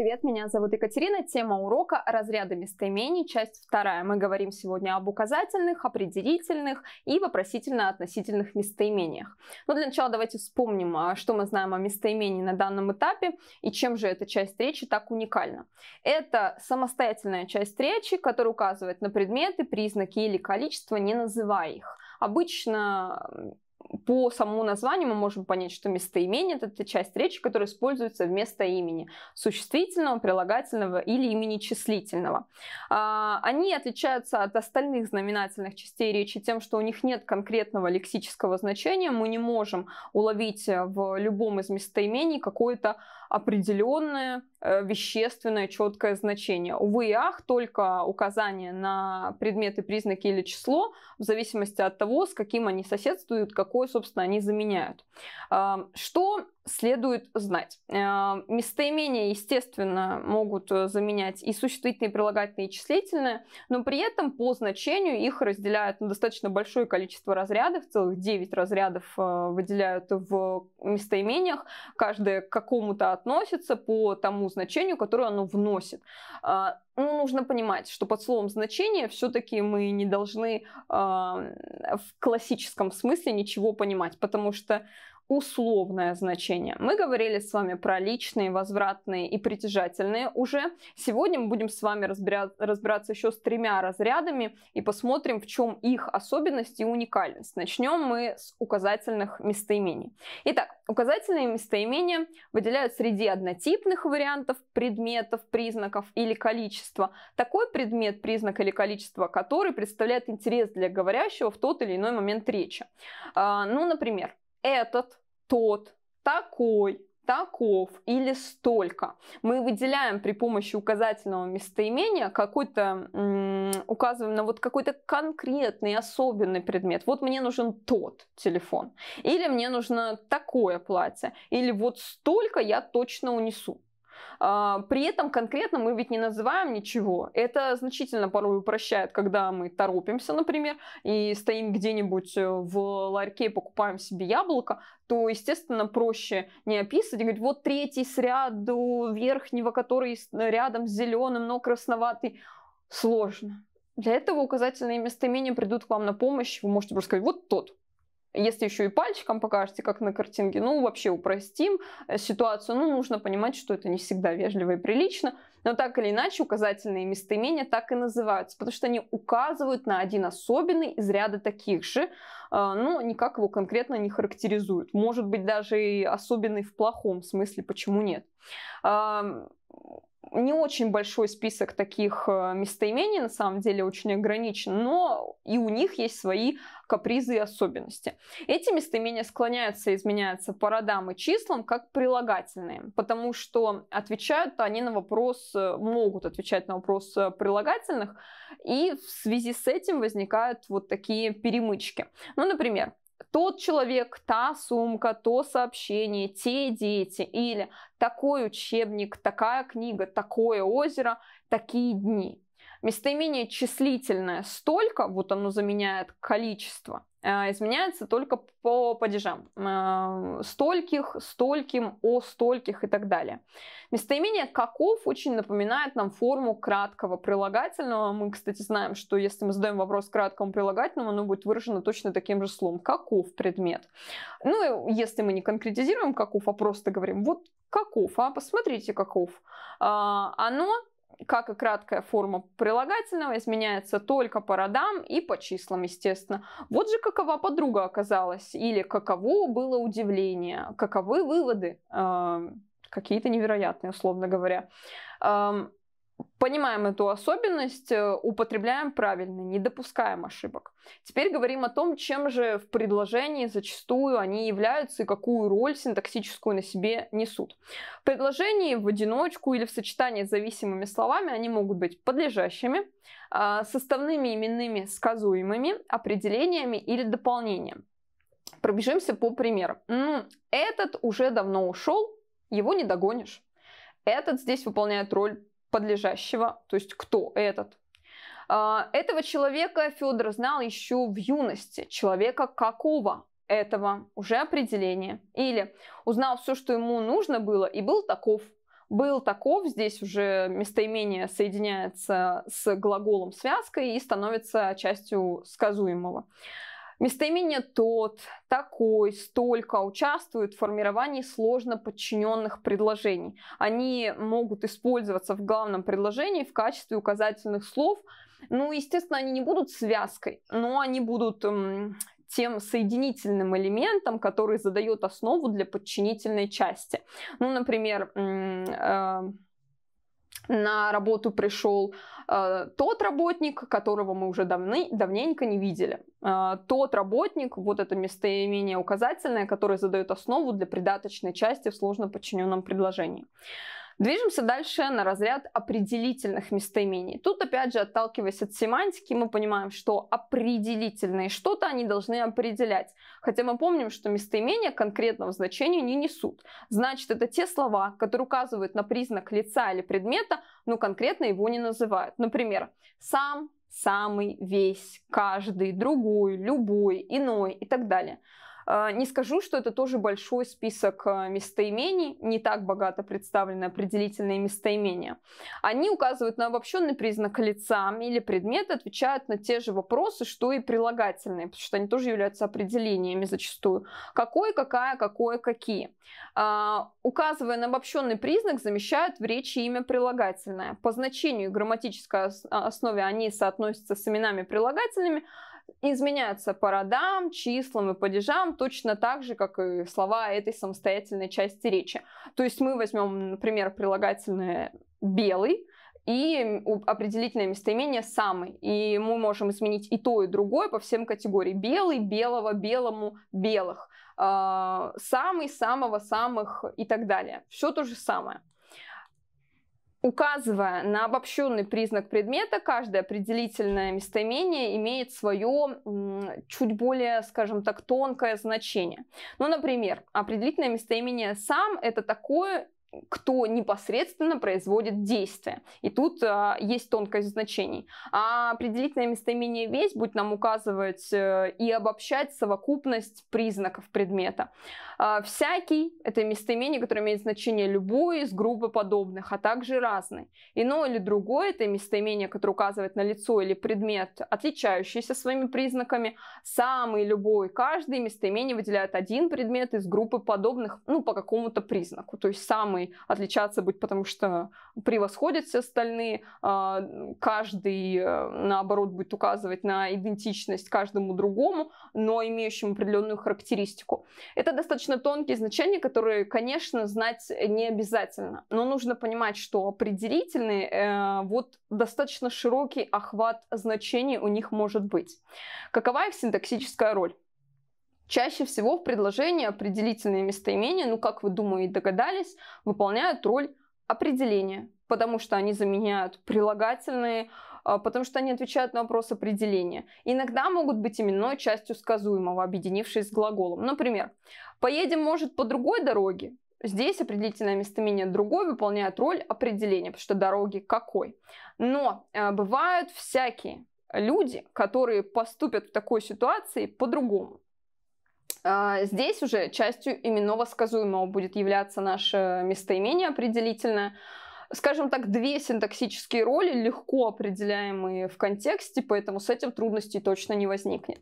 привет, меня зовут Екатерина. Тема урока «Разряды местоимений», часть вторая. Мы говорим сегодня об указательных, определительных и вопросительно-относительных местоимениях. Но для начала давайте вспомним, а, что мы знаем о местоимении на данном этапе и чем же эта часть речи так уникальна. Это самостоятельная часть речи, которая указывает на предметы, признаки или количество, не называя их. Обычно по самому названию мы можем понять, что местоимение – это та часть речи, которая используется вместо имени существительного, прилагательного или имени числительного. А, они отличаются от остальных знаменательных частей речи тем, что у них нет конкретного лексического значения. Мы не можем уловить в любом из местоимений какое-то определенное Э, вещественное четкое значение. Увы и ах, только указание на предметы, признаки или число, в зависимости от того, с каким они соседствуют, какое, собственно, они заменяют. Что следует знать. Э, местоимения, естественно, могут э, заменять и существительные, и прилагательные, и числительные, но при этом по значению их разделяют на достаточно большое количество разрядов, целых 9 разрядов э, выделяют в местоимениях, каждое к какому-то относится по тому значению, которое оно вносит. Ну, нужно понимать, что под словом значение все-таки мы не должны в классическом смысле ничего понимать, потому что условное значение. Мы говорили с вами про личные, возвратные и притяжательные уже. Сегодня мы будем с вами разбира- разбираться еще с тремя разрядами и посмотрим, в чем их особенность и уникальность. Начнем мы с указательных местоимений. Итак, указательные местоимения выделяют среди однотипных вариантов предметов, признаков или количества такой предмет, признак или количество, который представляет интерес для говорящего в тот или иной момент речи. А, ну, например, этот тот, такой, таков или столько. Мы выделяем при помощи указательного местоимения какой-то, указываем на вот какой-то конкретный, особенный предмет. Вот мне нужен тот телефон, или мне нужно такое платье, или вот столько я точно унесу. А, при этом конкретно мы ведь не называем ничего. Это значительно порой упрощает, когда мы торопимся, например, и стоим где-нибудь э, в ларьке и покупаем себе яблоко, то, естественно, проще не описывать. Говорить, вот третий с ряду верхнего, который рядом с зеленым, но красноватый. Сложно. Для этого указательные местоимения придут к вам на помощь. Вы можете просто сказать, вот тот, если еще и пальчиком покажете, как на картинке, ну, вообще упростим э, ситуацию. Ну, нужно понимать, что это не всегда вежливо и прилично. Но так или иначе, указательные местоимения так и называются, потому что они указывают на один особенный из ряда таких же, а, но никак его конкретно не характеризуют. Может быть, даже и особенный в плохом смысле, почему нет не очень большой список таких э, местоимений, на самом деле очень ограничен, но и у них есть свои капризы и особенности. Эти местоимения склоняются и изменяются по родам и числам как прилагательные, потому что отвечают они на вопрос, э, могут отвечать на вопрос э, прилагательных, и в связи с этим возникают вот такие перемычки. Ну, например, тот человек, та сумка, то сообщение, те дети или такой учебник, такая книга, такое озеро, такие дни. Местоимение числительное столько, вот оно заменяет количество, Э, изменяется только по падежам. Э, стольких, стольким, о стольких и так далее. Местоимение «каков» очень напоминает нам форму краткого прилагательного. Мы, кстати, знаем, что если мы задаем вопрос краткому прилагательному, оно будет выражено точно таким же словом «каков предмет». Ну, если мы не конкретизируем «каков», а просто говорим «вот каков», а посмотрите «каков», э, оно как и краткая форма прилагательного, изменяется только по родам и по числам, естественно. Вот же какова подруга оказалась, или каково было удивление, каковы выводы, э, какие-то невероятные, условно говоря. Эм, понимаем эту особенность, э, употребляем правильно, не допускаем ошибок. Теперь говорим о том, чем же в предложении зачастую они являются и какую роль синтаксическую на себе несут. В предложении в одиночку или в сочетании с зависимыми словами они могут быть подлежащими, а, составными именными сказуемыми, определениями или дополнением. Пробежимся по примерам. Этот уже давно ушел, его не догонишь. Этот здесь выполняет роль подлежащего, то есть кто этот. А, этого человека Федор знал еще в юности, человека какого этого уже определение. Или узнал все, что ему нужно было, и был таков. Был таков, здесь уже местоимение соединяется с глаголом связкой и становится частью сказуемого. Местоимение «тот», «такой», «столько» участвуют в формировании сложно подчиненных предложений. Они могут использоваться в главном предложении в качестве указательных слов. Ну, естественно, они не будут связкой, но они будут эм, тем соединительным элементом, который задает основу для подчинительной части. Ну, например, эм, э, на работу пришел э, тот работник, которого мы уже давны, давненько не видели. Э, тот работник, вот это местоимение указательное, которое задает основу для придаточной части в сложно подчиненном предложении. Движемся дальше на разряд определительных местоимений. Тут, опять же, отталкиваясь от семантики, мы понимаем, что определительные что-то они должны определять. Хотя мы помним, что местоимения конкретного значения не несут. Значит, это те слова, которые указывают на признак лица или предмета, но конкретно его не называют. Например, сам, самый, весь, каждый, другой, любой, иной и так далее. А, не скажу, что это тоже большой список а, местоимений, не так богато представлены определительные местоимения. Они указывают на обобщенный признак лица или предмета, отвечают на те же вопросы, что и прилагательные, потому что они тоже являются определениями зачастую. какое, какая, какое, какие. А, указывая на обобщенный признак, замещают в речи имя прилагательное. По значению и грамматической основе они соотносятся с именами прилагательными, изменяются по родам, числам и падежам точно так же, как и слова этой самостоятельной части речи. То есть мы возьмем, например, прилагательное «белый», и определительное местоимение «самый». И мы можем изменить и то, и другое по всем категориям. Белый, белого, белому, белых. А, Самый, самого, самых и так далее. Все то же самое. Указывая на обобщенный признак предмета, каждое определительное местоимение имеет свое чуть более, скажем так, тонкое значение. Ну, например, определительное местоимение «сам» — это такое кто непосредственно производит действие. И тут а, есть тонкость значений. А определительное местоимение «весь» будет нам указывать а, и обобщать совокупность признаков предмета. А, «Всякий» — это местоимение, которое имеет значение любой из группы подобных, а также разный. Ино или другое — это местоимение, которое указывает на лицо или предмет, отличающийся своими признаками. Самый, любой, каждый местоимение выделяет один предмет из группы подобных, ну, по какому-то признаку. То есть самый самой, отличаться будет, потому что превосходят все остальные, а, каждый, э, наоборот, будет указывать на идентичность каждому другому, но имеющему определенную характеристику. Это достаточно тонкие значения, которые, конечно, знать не обязательно, но нужно понимать, что определительные, э, вот достаточно широкий охват значений у них может быть. Какова их синтаксическая роль? Чаще всего в предложении определительные местоимения, ну как вы, думаю, и догадались, выполняют роль определения, потому что они заменяют прилагательные, а, потому что они отвечают на вопрос определения. Иногда могут быть именной частью сказуемого, объединившись с глаголом. Например, «поедем, может, по другой дороге», Здесь определительное местоимение «другой» выполняет роль определения, потому что дороги какой. Но э, бывают всякие люди, которые поступят в такой ситуации по-другому. А, здесь уже частью именного сказуемого будет являться наше местоимение определительное. Скажем так, две синтаксические роли легко определяемые в контексте, поэтому с этим трудностей точно не возникнет.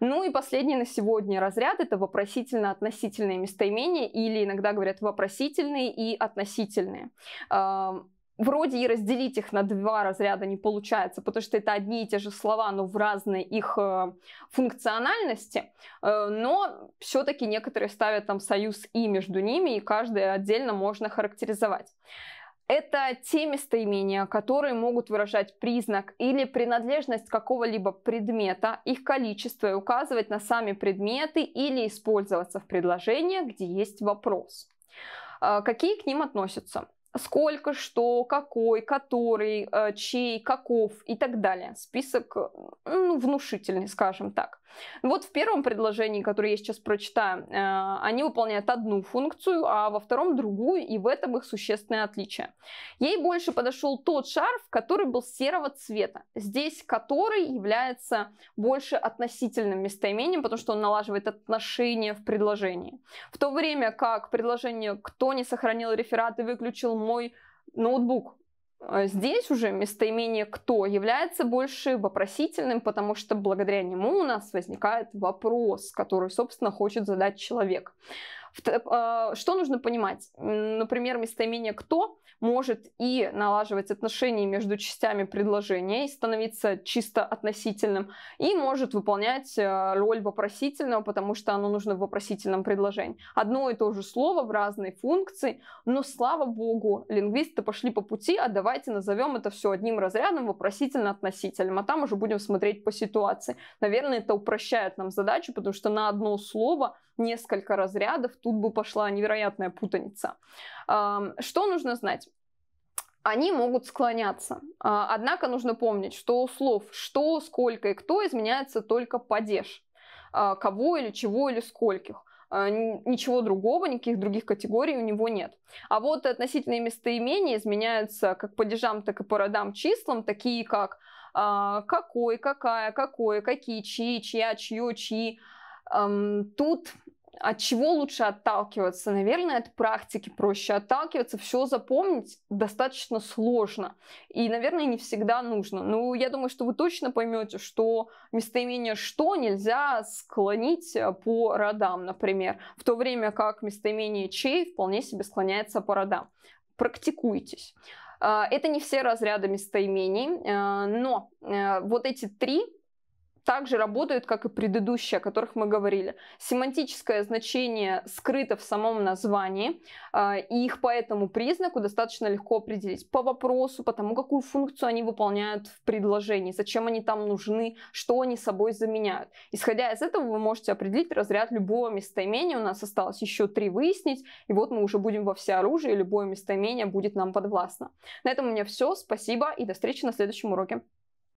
Ну и последний на сегодня разряд – это вопросительно-относительные местоимения, или иногда говорят вопросительные и относительные. А, вроде и разделить их на два разряда не получается, потому что это одни и те же слова, но в разной их э, функциональности, э, но все-таки некоторые ставят там союз «и» между ними, и каждое отдельно можно характеризовать. Это те местоимения, которые могут выражать признак или принадлежность какого-либо предмета, их количество и указывать на сами предметы или использоваться в предложениях, где есть вопрос. Э, какие к ним относятся? сколько, что, какой, который, э, чей, каков и так далее. Список ну, внушительный, скажем так. Вот в первом предложении, которое я сейчас прочитаю, э, они выполняют одну функцию, а во втором другую, и в этом их существенное отличие. Ей больше подошел тот шарф, который был серого цвета. Здесь который является больше относительным местоимением, потому что он налаживает отношения в предложении. В то время как предложение «кто не сохранил реферат и выключил мой ноутбук. А здесь уже местоимение «кто» является больше вопросительным, потому что благодаря нему у нас возникает вопрос, который, собственно, хочет задать человек. А, что нужно понимать? Например, местоимение «кто» может и налаживать отношения между частями предложения и становиться чисто относительным, и может выполнять а, роль вопросительного, потому что оно нужно в вопросительном предложении. Одно и то же слово в разной функции, но, слава богу, лингвисты пошли по пути, а давайте назовем это все одним разрядом вопросительно-относительным, а там уже будем смотреть по ситуации. Наверное, это упрощает нам задачу, потому что на одно слово несколько разрядов, тут тут бы пошла невероятная путаница. Что нужно знать? они могут склоняться. А, однако нужно помнить, что у слов «что», «сколько» и «кто» изменяется только падеж. А, кого или чего или скольких. А, ничего другого, никаких других категорий у него нет. А вот относительные местоимения изменяются как по падежам, так и по родам числам, такие как «какой», «какая», «какое», «какие», «чьи», «чья», «чье», «чьи». Тут от чего лучше отталкиваться? Наверное, от практики проще отталкиваться. Все запомнить достаточно сложно. И, наверное, не всегда нужно. Но ну, я думаю, что вы точно поймете, что местоимение «что» нельзя склонить э, по родам, например. В то время как местоимение «чей» вполне себе склоняется по родам. Практикуйтесь. Э, это не все разряды местоимений, э, но вот эти три также работают, как и предыдущие, о которых мы говорили. Семантическое значение скрыто в самом названии, а, и их по этому признаку достаточно легко определить. По вопросу, по тому, какую функцию они выполняют в предложении, зачем они там нужны, что они собой заменяют. Исходя из этого, вы можете определить разряд любого местоимения. У нас осталось еще три выяснить, и вот мы уже будем во всеоружии, любое местоимение будет нам подвластно. На этом у меня все. Спасибо и до встречи на следующем уроке.